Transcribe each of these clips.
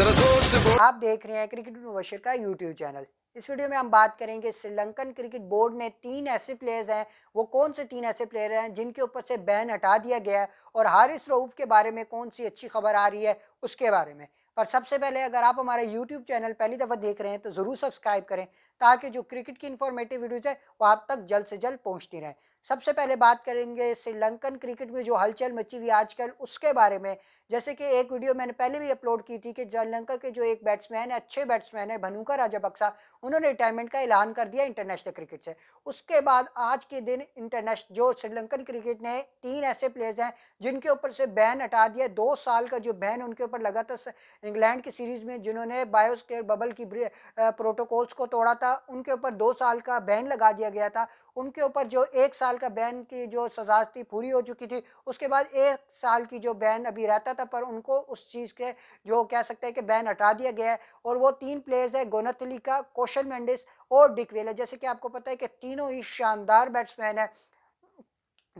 आप देख रहे हैं क्रिकेट मुबशर का यूट्यूब चैनल इस वीडियो में हम बात करेंगे श्रीलंकन क्रिकेट बोर्ड ने तीन ऐसे प्लेयर्स हैं वो कौन से तीन ऐसे प्लेयर हैं जिनके ऊपर से बैन हटा दिया गया है और हारिस रऊफ के बारे में कौन सी अच्छी खबर आ रही है उसके बारे में पर सबसे पहले अगर आप हमारे यूट्यूब चैनल पहली दफ़ा देख रहे हैं तो ज़रूर सब्सक्राइब करें ताकि जो क्रिकेट की इन्फॉर्मेटिव वीडियोज़ है वो आप तक जल्द से जल्द पहुँचती रहें सबसे पहले बात करेंगे श्रीलंकन क्रिकेट में जो हलचल मची हुई आजकल उसके बारे में जैसे कि एक वीडियो मैंने पहले भी अपलोड की थी कि श्रीलंका के जो एक बैट्समैन है अच्छे बैट्समैन है भनूका राजापक्सा उन्होंने रिटायरमेंट का ऐलान कर दिया इंटरनेशनल क्रिकेट से उसके बाद आज के दिन इंटरनेशनल जो श्रीलंकन क्रिकेट ने तीन ऐसे प्लेयर्स हैं जिनके ऊपर से बैन हटा दिया दो साल का जो बैन उनके ऊपर लगा था इंग्लैंड की सीरीज में जिन्होंने बायोस्केयर बबल की प्रोटोकॉल्स को तोड़ा था उनके ऊपर दो साल का बैन लगा दिया गया था उनके ऊपर जो एक साल साल का बैन की जो सजा थी पूरी हो चुकी थी उसके बाद एक साल की जो बैन अभी रहता था पर उनको उस चीज़ के जो कह सकते हैं कि बैन हटा दिया गया है और वो तीन प्लेयर्स है गोनतली का कौशल मैंडिस और डिकवेला जैसे कि आपको पता है कि तीनों ही शानदार बैट्समैन है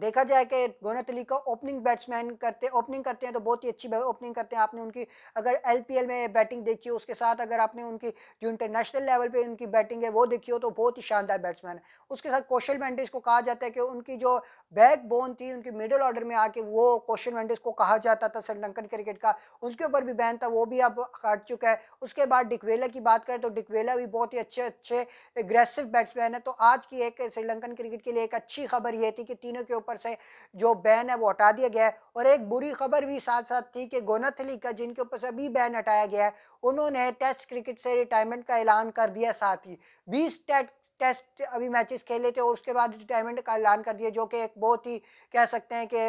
देखा जाए कि गोनत अली का ओपनिंग बैट्समैन करते ओपनिंग करते हैं तो बहुत ही अच्छी ओपनिंग करते हैं आपने उनकी अगर एलपीएल में बैटिंग देखी हो उसके साथ अगर आपने उनकी जो इंटरनेशनल लेवल पे उनकी बैटिंग है वो देखी हो तो बहुत ही शानदार बैट्समैन है उसके साथ कौशल मैंडिस को कहा जाता है कि उनकी जो बैक बोन थी उनकी मिडल ऑर्डर में आके वो कौशल मैंडिस को कहा जाता था श्रीलंकन क्रिकेट का उसके ऊपर भी बैन था वो भी अब हट चुका है उसके बाद डिकवेला की बात करें तो डिकवेला भी बहुत ही अच्छे अच्छे एग्रेसिव बैट्समैन है तो आज की एक श्रीलंकन क्रिकेट के लिए एक अच्छी खबर यह थी कि तीनों के ऊपर ऊपर से जो बैन है वो हटा दिया गया है और एक बुरी खबर भी साथ साथ थी कि गोनाथली का जिनके ऊपर से अभी बैन हटाया गया है उन्होंने टेस्ट क्रिकेट से रिटायरमेंट का ऐलान कर दिया साथ ही बीस टेस्ट टेस्ट अभी मैचेस खेले थे और उसके बाद रिटायरमेंट का ऐलान कर दिया जो कि एक बहुत ही कह सकते हैं कि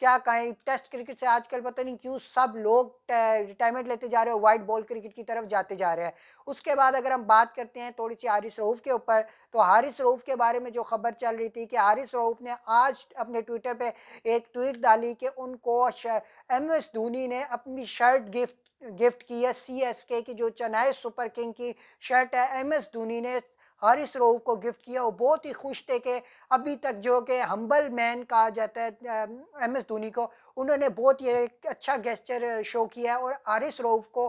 क्या कहें टेस्ट क्रिकेट से आजकल पता नहीं क्यों सब लोग रिटायरमेंट लेते जा रहे हैं वाइट बॉल क्रिकेट की तरफ जाते जा रहे हैं उसके बाद अगर हम बात करते हैं थोड़ी सी हारिस रऊफ़ के ऊपर तो हारिस रऊफ़ के बारे में जो खबर चल रही थी कि हारिस रऊफ़ ने आज अपने ट्विटर पे एक ट्वीट डाली कि उनको एम एस धोनी ने अपनी शर्ट गिफ्ट गिफ्ट की है सी एस के की जो चेन्नई सुपर किंग की शर्ट है एम एस धोनी ने हारिस रऊफ़ को गिफ्ट किया वो बहुत ही खुश थे कि अभी तक जो कि हम्बल मैन कहा जाता है एम एस धोनी को उन्होंने बहुत ही एक अच्छा गेस्चर शो किया है और हारिस रऊफ़ को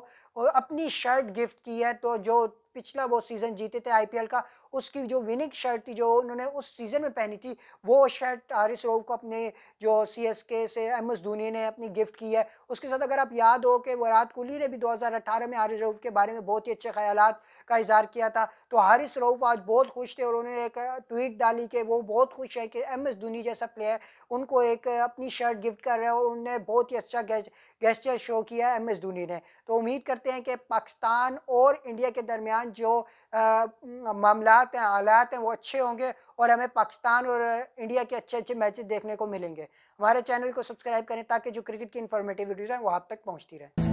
अपनी शर्ट गिफ्ट की है तो जो पिछला वो सीज़न जीते थे आईपीएल का उसकी जो विनिंग शर्ट थी जो उन्होंने उस सीज़न में पहनी थी वो शर्ट हारिस रोव को अपने जो सीएसके से एम एस धोनी ने अपनी गिफ्ट की है उसके साथ अगर आप याद हो कि वराट कोहली ने भी 2018 में हारिस रऊफ़ के बारे में बहुत ही अच्छे ख्याल का इजहार किया था तो हारिस रऊफ़ आज बहुत खुश थे और उन्होंने एक ट्वीट डाली कि वो बहुत खुश है कि एम एस धोनी जैसा प्लेयर उनको एक अपनी शर्ट गिफ्ट कर रहे हैं और उन्होंने बहुत ही अच्छा गेस्टर शो किया है एम एस धोनी ने तो उम्मीद करते हैं कि पाकिस्तान और इंडिया के दरमियान पाकिस्तान जो मामला हैं हालात हैं वो अच्छे होंगे और हमें पाकिस्तान और इंडिया के अच्छे अच्छे मैचेस देखने को मिलेंगे हमारे चैनल को सब्सक्राइब करें ताकि जो क्रिकेट की इन्फॉर्मेटिव वीडियोज़ हैं वो आप तक पहुँचती रहें